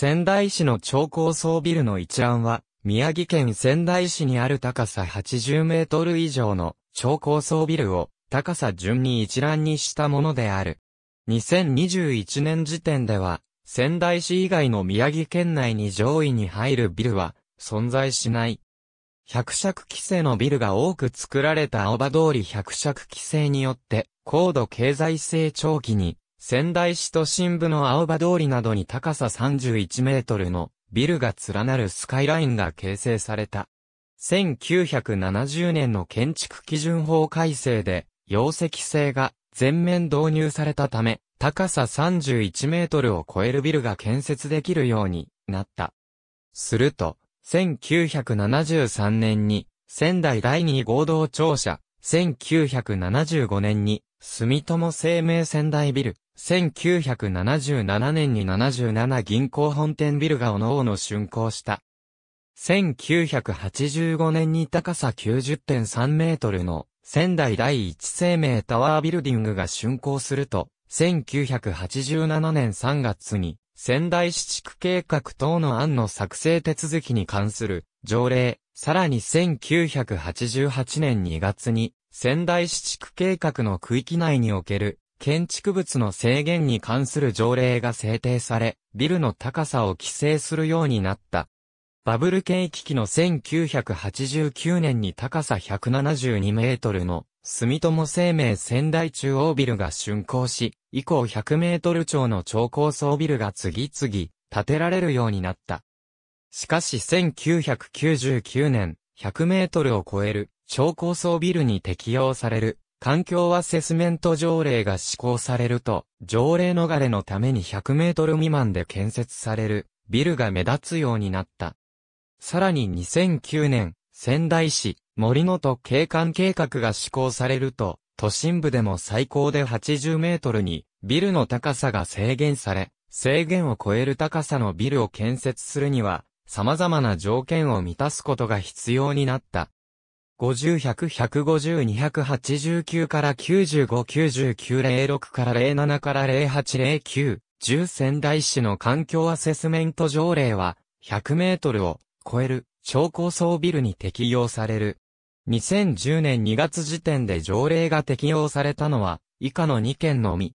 仙台市の超高層ビルの一覧は、宮城県仙台市にある高さ80メートル以上の超高層ビルを高さ順に一覧にしたものである。2021年時点では、仙台市以外の宮城県内に上位に入るビルは存在しない。百尺規制のビルが多く作られた青葉通り百尺規制によって、高度経済成長期に仙台市都心部の青葉通りなどに高さ31メートルのビルが連なるスカイラインが形成された。1970年の建築基準法改正で、容積性が全面導入されたため、高さ31メートルを超えるビルが建設できるようになった。すると、1973年に仙台第2合同庁舎、1975年に住友生命仙台ビル、1977年に77銀行本店ビルがおのおの竣工した。1985年に高さ90.3メートルの仙台第一生命タワービルディングが竣工すると、1987年3月に仙台市地区計画等の案の作成手続きに関する条例、さらに1988年2月に仙台市地区計画の区域内における建築物の制限に関する条例が制定され、ビルの高さを規制するようになった。バブル景気期の1989年に高さ172メートルの住友生命仙台中央ビルが竣工し、以降100メートル超の超高層ビルが次々建てられるようになった。しかし1999年、100メートルを超える超高層ビルに適用される、環境アセスメント条例が施行されると、条例逃れのために100メートル未満で建設される、ビルが目立つようになった。さらに2009年、仙台市、森の都景観計画が施行されると、都心部でも最高で80メートルに、ビルの高さが制限され、制限を超える高さのビルを建設するには、様々な条件を満たすことが必要になった。5010050289から959906から07から080910仙台市の環境アセスメント条例は100メートルを超える超高層ビルに適用される。2010年2月時点で条例が適用されたのは以下の2件のみ。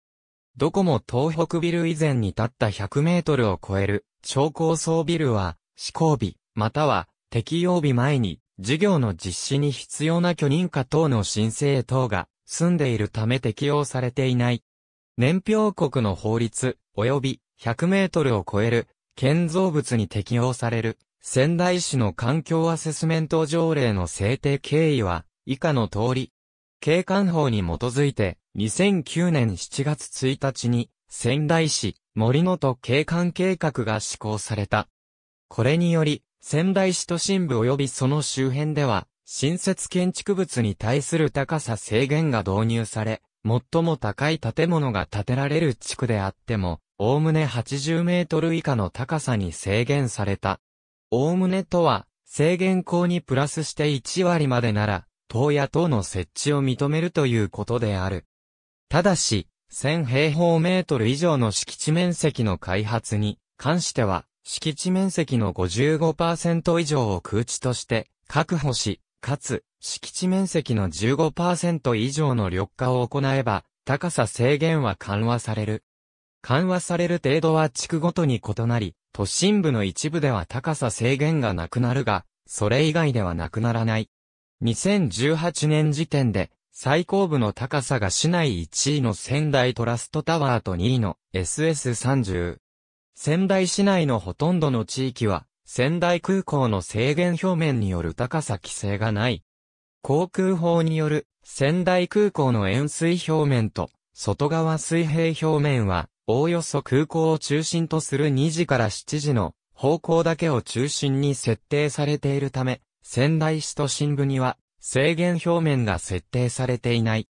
どこも東北ビル以前に立った100メートルを超える超高層ビルは施行日または適用日前に事業の実施に必要な許認可等の申請等が済んでいるため適用されていない。年表国の法律、及び100メートルを超える建造物に適用される仙台市の環境アセスメント条例の制定経緯は以下の通り、景観法に基づいて2009年7月1日に仙台市森の都景観計画が施行された。これにより仙台市都心部及びその周辺では、新設建築物に対する高さ制限が導入され、最も高い建物が建てられる地区であっても、おおむね80メートル以下の高さに制限された。おおむねとは、制限項にプラスして1割までなら、塔や塔の設置を認めるということである。ただし、1000平方メートル以上の敷地面積の開発に関しては、敷地面積の55%以上を空地として確保し、かつ、敷地面積の15%以上の緑化を行えば、高さ制限は緩和される。緩和される程度は地区ごとに異なり、都心部の一部では高さ制限がなくなるが、それ以外ではなくならない。2018年時点で、最高部の高さが市内1位の仙台トラストタワーと2位の SS30。仙台市内のほとんどの地域は、仙台空港の制限表面による高さ規制がない。航空法による仙台空港の円錐表面と外側水平表面は、おおよそ空港を中心とする2時から7時の方向だけを中心に設定されているため、仙台市都心部には制限表面が設定されていない。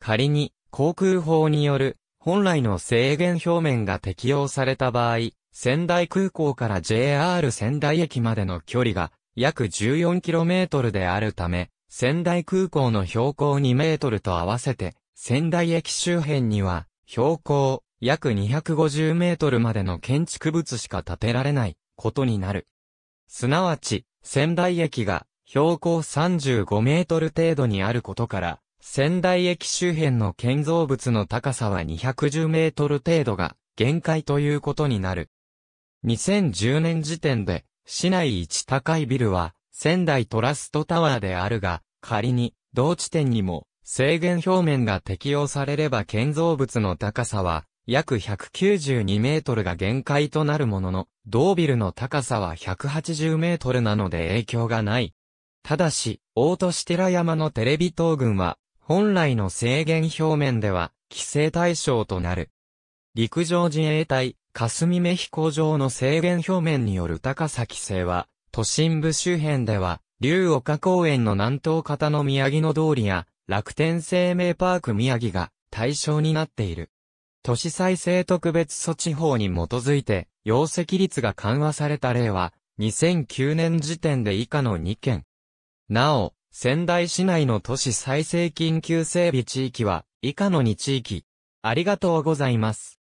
仮に航空法による本来の制限表面が適用された場合、仙台空港から JR 仙台駅までの距離が約 14km であるため、仙台空港の標高 2m と合わせて、仙台駅周辺には、標高約 250m までの建築物しか建てられないことになる。すなわち、仙台駅が標高35メートル程度にあることから、仙台駅周辺の建造物の高さは210メートル程度が限界ということになる。2010年時点で、市内一高いビルは、仙台トラストタワーであるが、仮に、同地点にも、制限表面が適用されれば建造物の高さは、約192メートルが限界となるものの、同ビルの高さは180メートルなので影響がない。ただし、大都市寺山のテレビ東軍は、本来の制限表面では、規制対象となる。陸上自衛隊、霞目飛行場の制限表面による高さ規制は、都心部周辺では、竜岡公園の南東方の宮城の通りや、楽天生命パーク宮城が対象になっている。都市再生特別措置法に基づいて、容積率が緩和された例は、2009年時点で以下の2件。なお、仙台市内の都市再生緊急整備地域は以下の2地域。ありがとうございます。